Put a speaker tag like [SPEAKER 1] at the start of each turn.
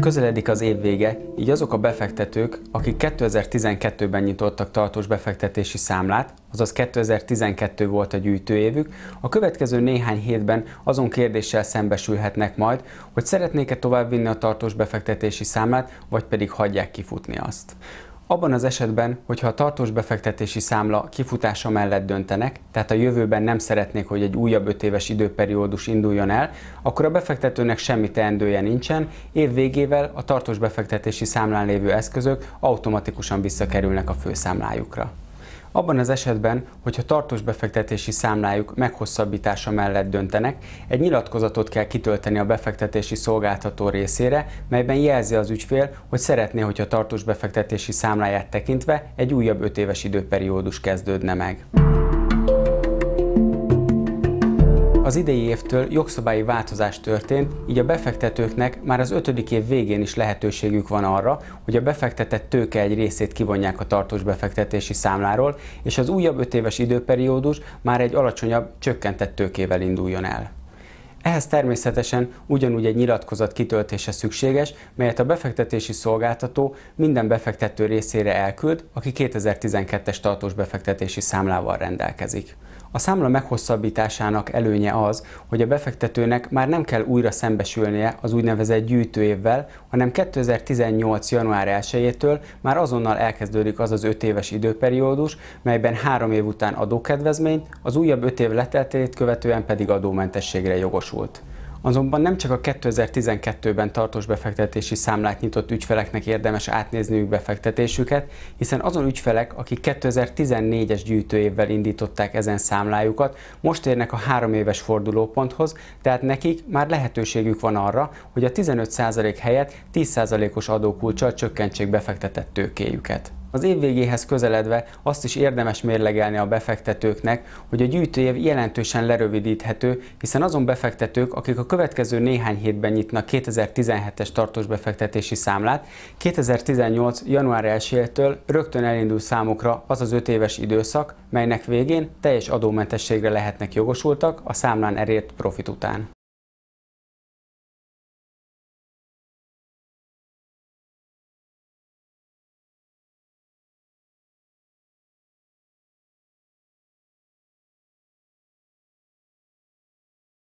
[SPEAKER 1] Közeledik az év vége, így azok a befektetők, akik 2012-ben nyitottak tartós befektetési számlát, azaz 2012 volt a gyűjtőévük, a következő néhány hétben azon kérdéssel szembesülhetnek majd, hogy szeretnék-e továbbvinni a tartós befektetési számlát, vagy pedig hagyják kifutni azt. Abban az esetben, hogyha a tartós befektetési számla kifutása mellett döntenek, tehát a jövőben nem szeretnék, hogy egy újabb 5 éves időperiódus induljon el, akkor a befektetőnek semmi teendője nincsen, év végével a tartós befektetési számlán lévő eszközök automatikusan visszakerülnek a főszámlájukra. Abban az esetben, hogyha tartós befektetési számlájuk meghosszabbítása mellett döntenek, egy nyilatkozatot kell kitölteni a befektetési szolgáltató részére, melyben jelzi az ügyfél, hogy szeretné, hogyha tartós befektetési számláját tekintve egy újabb 5 éves időperiódus kezdődne meg. Az idei évtől jogszabályi változás történt, így a befektetőknek már az ötödik év végén is lehetőségük van arra, hogy a befektetett tőke egy részét kivonják a tartós befektetési számláról, és az újabb öt éves időperiódus már egy alacsonyabb, csökkentett tőkével induljon el. Ehhez természetesen ugyanúgy egy nyilatkozat kitöltése szükséges, melyet a befektetési szolgáltató minden befektető részére elküld, aki 2012-es tartós befektetési számlával rendelkezik. A számla meghosszabbításának előnye az, hogy a befektetőnek már nem kell újra szembesülnie az úgynevezett gyűjtőévvel, hanem 2018. január 1-től már azonnal elkezdődik az az 5 éves időperiódus, melyben 3 év után adókedvezmény, az újabb 5 év leteltét követően pedig adómentességre jogosult. Azonban nem csak a 2012-ben tartós befektetési számlát nyitott ügyfeleknek érdemes átnézniük befektetésüket, hiszen azon ügyfelek, akik 2014-es gyűjtőévvel indították ezen számlájukat, most érnek a három éves fordulóponthoz, tehát nekik már lehetőségük van arra, hogy a 15% helyett 10%-os adókulcsal csökkentsék befektetett tőkéjüket. Az év végéhez közeledve azt is érdemes mérlegelni a befektetőknek, hogy a gyűjtőév jelentősen lerövidíthető, hiszen azon befektetők, akik a következő néhány hétben nyitnak 2017-es tartós befektetési számlát, 2018. január 1-től rögtön elindul számukra az az 5 éves időszak, melynek végén teljes adómentességre lehetnek jogosultak a számlán erért profit után.